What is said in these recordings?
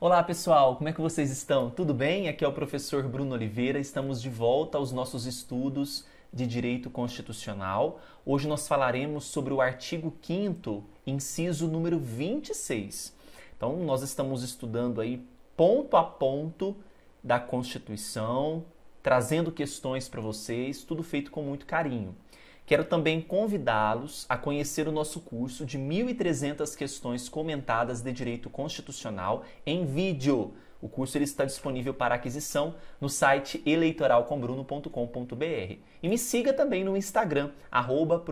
Olá pessoal, como é que vocês estão? Tudo bem? Aqui é o professor Bruno Oliveira. Estamos de volta aos nossos estudos de Direito Constitucional. Hoje nós falaremos sobre o artigo 5, inciso número 26. Então, nós estamos estudando aí ponto a ponto da Constituição, trazendo questões para vocês, tudo feito com muito carinho. Quero também convidá-los a conhecer o nosso curso de 1.300 questões comentadas de direito constitucional em vídeo. O curso ele está disponível para aquisição no site eleitoralcombruno.com.br. E me siga também no Instagram, arroba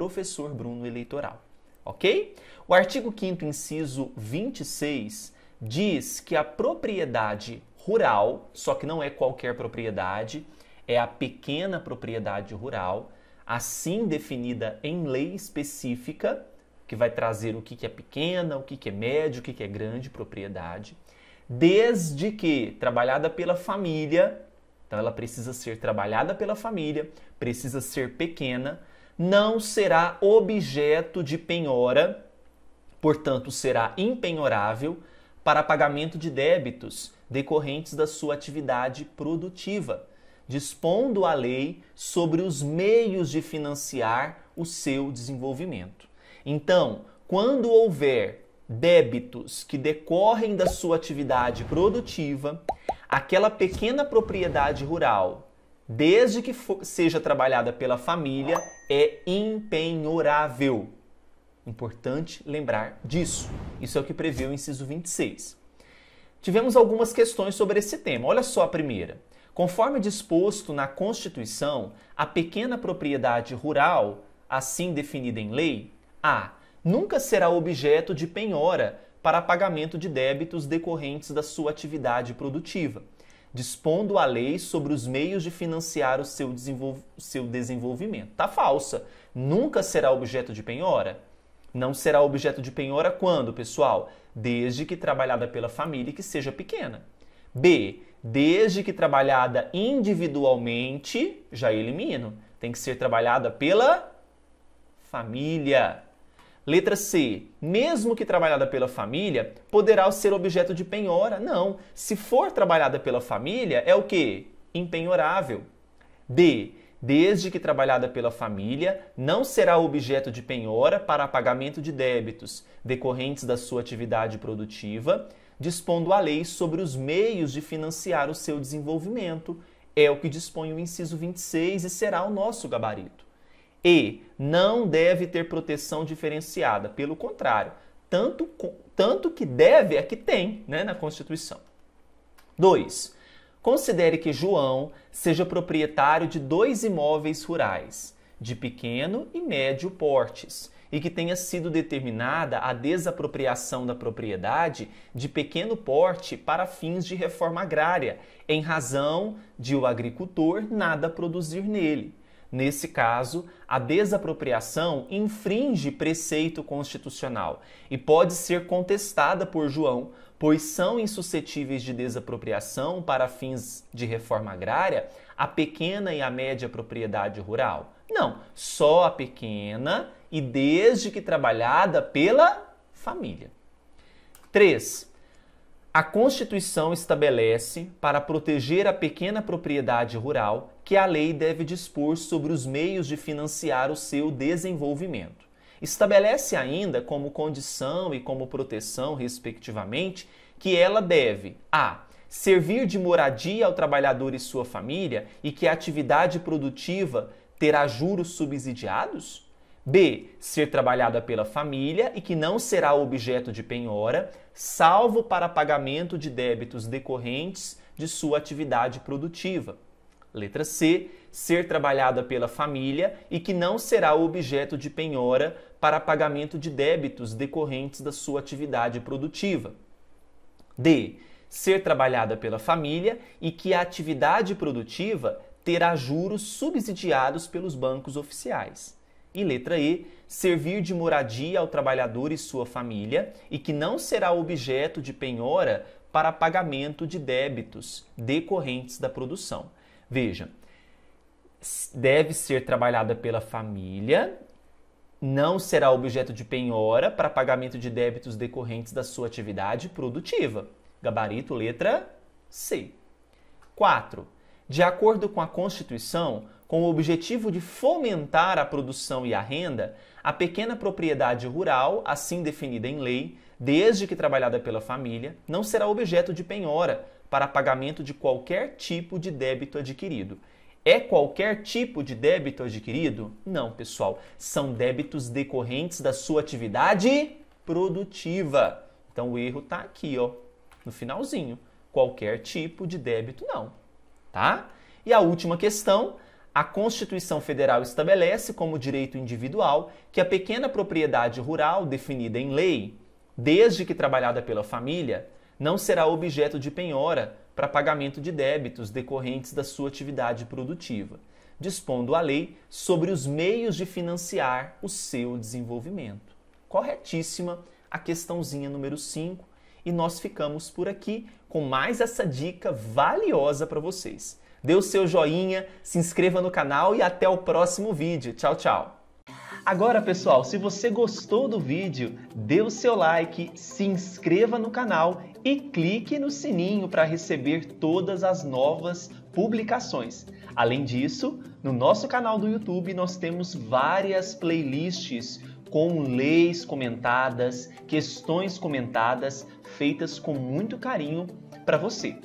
Ok? O artigo 5 inciso 26, diz que a propriedade rural, só que não é qualquer propriedade, é a pequena propriedade rural, assim definida em lei específica, que vai trazer o que, é pequena, o que, é médio, o que, que é grande propriedade, desde que trabalhada pela família, então ela precisa ser trabalhada pela família, precisa ser pequena, não será objeto de penhora, portanto será impenhorável para pagamento de débitos decorrentes da sua atividade produtiva dispondo a lei sobre os meios de financiar o seu desenvolvimento. Então, quando houver débitos que decorrem da sua atividade produtiva, aquela pequena propriedade rural, desde que for, seja trabalhada pela família, é impenhorável. Importante lembrar disso. Isso é o que prevê o inciso 26. Tivemos algumas questões sobre esse tema. Olha só a primeira. Conforme disposto na Constituição, a pequena propriedade rural, assim definida em lei, a. Nunca será objeto de penhora para pagamento de débitos decorrentes da sua atividade produtiva, dispondo a lei sobre os meios de financiar o seu, seu desenvolvimento. Tá falsa. Nunca será objeto de penhora? Não será objeto de penhora quando, pessoal? Desde que trabalhada pela família e que seja pequena. B, desde que trabalhada individualmente, já elimino. Tem que ser trabalhada pela família. Letra C. Mesmo que trabalhada pela família, poderá ser objeto de penhora? Não. Se for trabalhada pela família, é o que? Impenhorável. D. Desde que trabalhada pela família, não será objeto de penhora para pagamento de débitos decorrentes da sua atividade produtiva, dispondo a lei sobre os meios de financiar o seu desenvolvimento, é o que dispõe o inciso 26 e será o nosso gabarito. E não deve ter proteção diferenciada, pelo contrário, tanto, tanto que deve é que tem né, na Constituição. 2. Considere que João seja proprietário de dois imóveis rurais, de pequeno e médio portes, e que tenha sido determinada a desapropriação da propriedade de pequeno porte para fins de reforma agrária, em razão de o agricultor nada produzir nele. Nesse caso, a desapropriação infringe preceito constitucional e pode ser contestada por João, pois são insuscetíveis de desapropriação para fins de reforma agrária a pequena e a média propriedade rural. Não, só a pequena e desde que trabalhada pela família. 3. A Constituição estabelece, para proteger a pequena propriedade rural, que a lei deve dispor sobre os meios de financiar o seu desenvolvimento. Estabelece ainda como condição e como proteção, respectivamente, que ela deve a servir de moradia ao trabalhador e sua família e que a atividade produtiva terá juros subsidiados? B. Ser trabalhada pela família e que não será objeto de penhora, salvo para pagamento de débitos decorrentes de sua atividade produtiva. Letra C. Ser trabalhada pela família e que não será objeto de penhora para pagamento de débitos decorrentes da sua atividade produtiva. D. Ser trabalhada pela família e que a atividade produtiva terá juros subsidiados pelos bancos oficiais. E letra E, servir de moradia ao trabalhador e sua família e que não será objeto de penhora para pagamento de débitos decorrentes da produção. Veja, deve ser trabalhada pela família, não será objeto de penhora para pagamento de débitos decorrentes da sua atividade produtiva. Gabarito letra C. 4. De acordo com a Constituição, com o objetivo de fomentar a produção e a renda, a pequena propriedade rural, assim definida em lei, desde que trabalhada pela família, não será objeto de penhora para pagamento de qualquer tipo de débito adquirido. É qualquer tipo de débito adquirido? Não, pessoal. São débitos decorrentes da sua atividade produtiva. Então o erro está aqui, ó, no finalzinho. Qualquer tipo de débito, não tá? E a última questão, a Constituição Federal estabelece como direito individual que a pequena propriedade rural definida em lei, desde que trabalhada pela família, não será objeto de penhora para pagamento de débitos decorrentes da sua atividade produtiva, dispondo a lei sobre os meios de financiar o seu desenvolvimento. Corretíssima a questãozinha número 5 e nós ficamos por aqui com mais essa dica valiosa para vocês. Dê o seu joinha, se inscreva no canal e até o próximo vídeo. Tchau, tchau! Agora, pessoal, se você gostou do vídeo, dê o seu like, se inscreva no canal e clique no sininho para receber todas as novas publicações. Além disso, no nosso canal do YouTube nós temos várias playlists com leis comentadas, questões comentadas, feitas com muito carinho para você.